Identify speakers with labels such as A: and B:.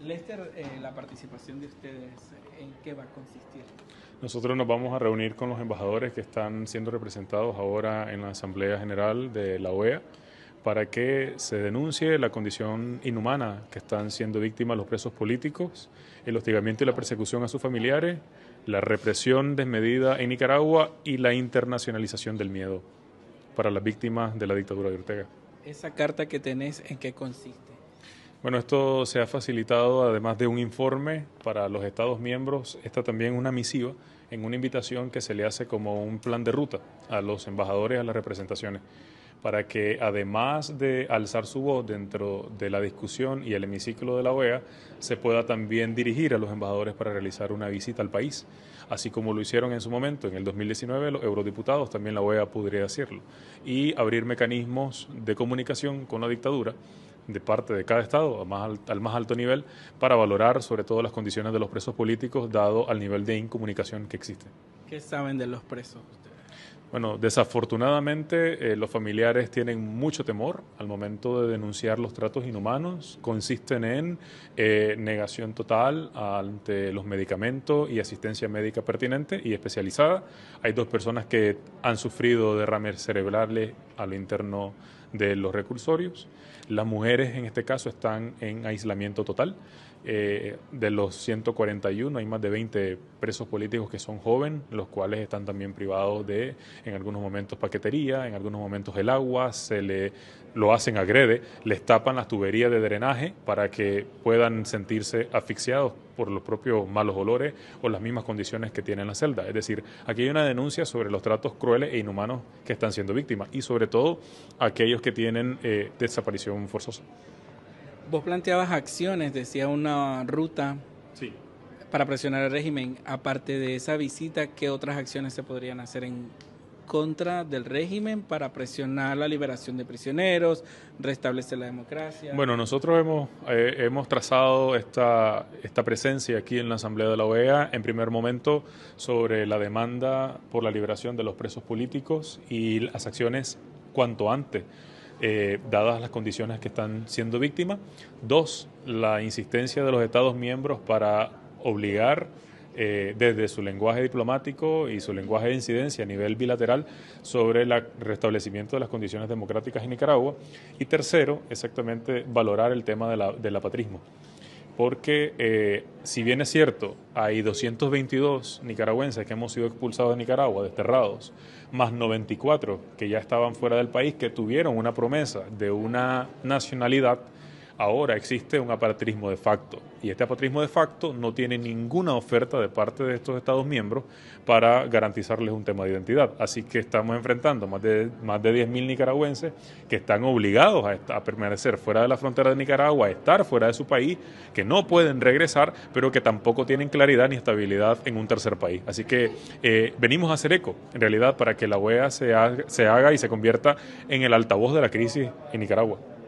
A: Lester, eh, la participación de ustedes, ¿en qué va a consistir?
B: Nosotros nos vamos a reunir con los embajadores que están siendo representados ahora en la Asamblea General de la OEA para que se denuncie la condición inhumana que están siendo víctimas los presos políticos, el hostigamiento y la persecución a sus familiares, la represión desmedida en Nicaragua y la internacionalización del miedo para las víctimas de la dictadura de Ortega.
A: Esa carta que tenés, ¿en qué consiste?
B: Bueno, esto se ha facilitado además de un informe para los Estados miembros, está también una misiva en una invitación que se le hace como un plan de ruta a los embajadores, a las representaciones, para que además de alzar su voz dentro de la discusión y el hemiciclo de la OEA, se pueda también dirigir a los embajadores para realizar una visita al país, así como lo hicieron en su momento, en el 2019, los eurodiputados, también la OEA podría hacerlo, y abrir mecanismos de comunicación con la dictadura de parte de cada Estado al, más alto nivel para valorar sobre todo las condiciones de los presos políticos dado al nivel de incomunicación que existe.
A: ¿Qué saben de los presos
B: Bueno, desafortunadamente eh, los familiares tienen mucho temor al momento de denunciar los tratos inhumanos. Consisten en eh, negación total ante los medicamentos y asistencia médica pertinente y especializada. Hay dos personas que han sufrido derrames cerebrales al interno de los recursorios. Las mujeres en este caso están en aislamiento total. Eh, de los 141 hay más de 20 presos políticos que son jóvenes, los cuales están también privados de, en algunos momentos, paquetería, en algunos momentos el agua, se le lo hacen agrede, les tapan las tuberías de drenaje para que puedan sentirse asfixiados por los propios malos olores o las mismas condiciones que tienen la celda. Es decir, aquí hay una denuncia sobre los tratos crueles e inhumanos que están siendo víctimas y sobre todo aquellos que tienen eh, desaparición forzosa.
A: Vos planteabas acciones, decía una ruta para presionar al régimen. Aparte de esa visita, ¿qué otras acciones se podrían hacer en contra del régimen para presionar la liberación de prisioneros, restablecer la democracia?
B: Bueno, nosotros hemos, eh, hemos trazado esta, esta presencia aquí en la Asamblea de la OEA, en primer momento, sobre la demanda por la liberación de los presos políticos y las acciones cuanto antes, eh, dadas las condiciones que están siendo víctimas. Dos, la insistencia de los Estados miembros para obligar eh, desde su lenguaje diplomático y su lenguaje de incidencia a nivel bilateral sobre el restablecimiento de las condiciones democráticas en Nicaragua. Y tercero, exactamente, valorar el tema de la, del apatrismo porque eh, si bien es cierto, hay 222 nicaragüenses que hemos sido expulsados de Nicaragua, desterrados, más 94 que ya estaban fuera del país, que tuvieron una promesa de una nacionalidad ahora existe un apatrismo de facto. Y este apatrismo de facto no tiene ninguna oferta de parte de estos Estados miembros para garantizarles un tema de identidad. Así que estamos enfrentando más de, más de 10.000 nicaragüenses que están obligados a, permanecer fuera de la frontera de Nicaragua, a estar fuera de su país, que no pueden regresar, pero que tampoco tienen claridad ni estabilidad en un tercer país. Así que eh, venimos a hacer eco, en realidad, para que la OEA se, se haga y se convierta en el altavoz de la crisis en Nicaragua.